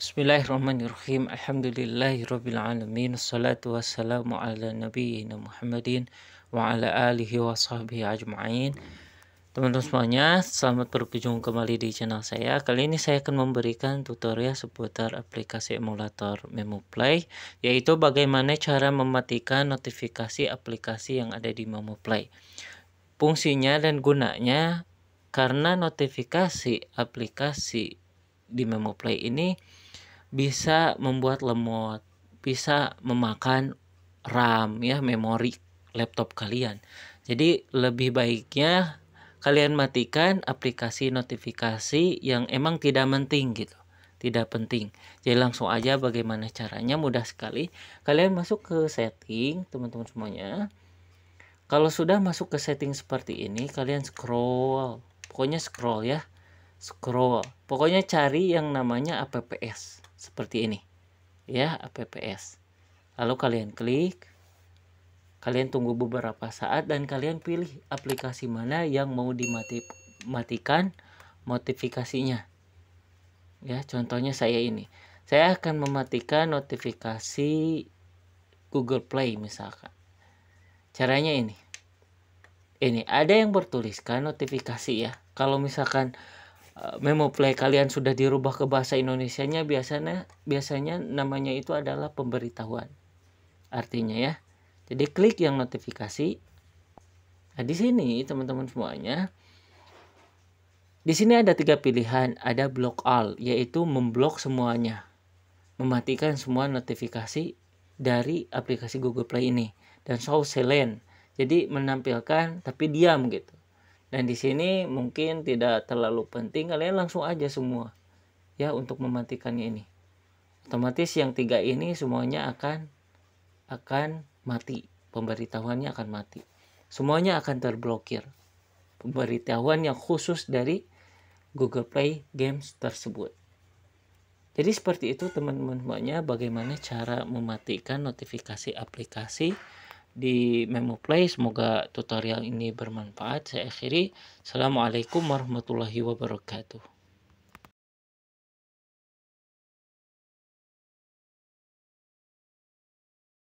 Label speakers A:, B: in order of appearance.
A: Bismillahirrahmanirrahim. Alhamdulillahirrahmanirrahim. Salatu wassalamu ala nabiyina Muhammadin wa ala alihi wa sahbihi ajma'in. Teman-teman semuanya, selamat berkunjung kembali di channel saya. Kali ini saya akan memberikan tutorial seputar aplikasi emulator MemoPlay, yaitu bagaimana cara mematikan notifikasi aplikasi yang ada di MemoPlay. Fungsinya dan gunanya karena notifikasi aplikasi di MemoPlay ini bisa membuat lemot, bisa memakan RAM ya memori laptop kalian. Jadi lebih baiknya kalian matikan aplikasi notifikasi yang emang tidak penting gitu. Tidak penting. Jadi langsung aja bagaimana caranya mudah sekali. Kalian masuk ke setting, teman-teman semuanya. Kalau sudah masuk ke setting seperti ini, kalian scroll. Pokoknya scroll ya. Scroll. Pokoknya cari yang namanya apps seperti ini ya apps lalu kalian klik kalian tunggu beberapa saat dan kalian pilih aplikasi mana yang mau dimatikan notifikasinya ya contohnya saya ini saya akan mematikan notifikasi Google Play misalkan caranya ini ini ada yang bertuliskan notifikasi ya kalau misalkan Eh, memo play kalian sudah dirubah ke bahasa Indonesia-nya biasanya biasanya namanya itu adalah pemberitahuan artinya ya jadi klik yang notifikasi nah di sini teman-teman semuanya di sini ada tiga pilihan ada block all yaitu memblok semuanya mematikan semua notifikasi dari aplikasi Google Play ini dan show silent jadi menampilkan tapi diam gitu dan di sini mungkin tidak terlalu penting kalian langsung aja semua ya untuk mematikannya ini. Otomatis yang tiga ini semuanya akan akan mati. Pemberitahuannya akan mati. Semuanya akan terblokir. Pemberitahuan yang khusus dari Google Play Games tersebut. Jadi seperti itu teman-teman semuanya bagaimana cara mematikan notifikasi aplikasi di Memo Play. Semoga tutorial ini bermanfaat. Saya akhiri. Assalamualaikum warahmatullahi wabarakatuh.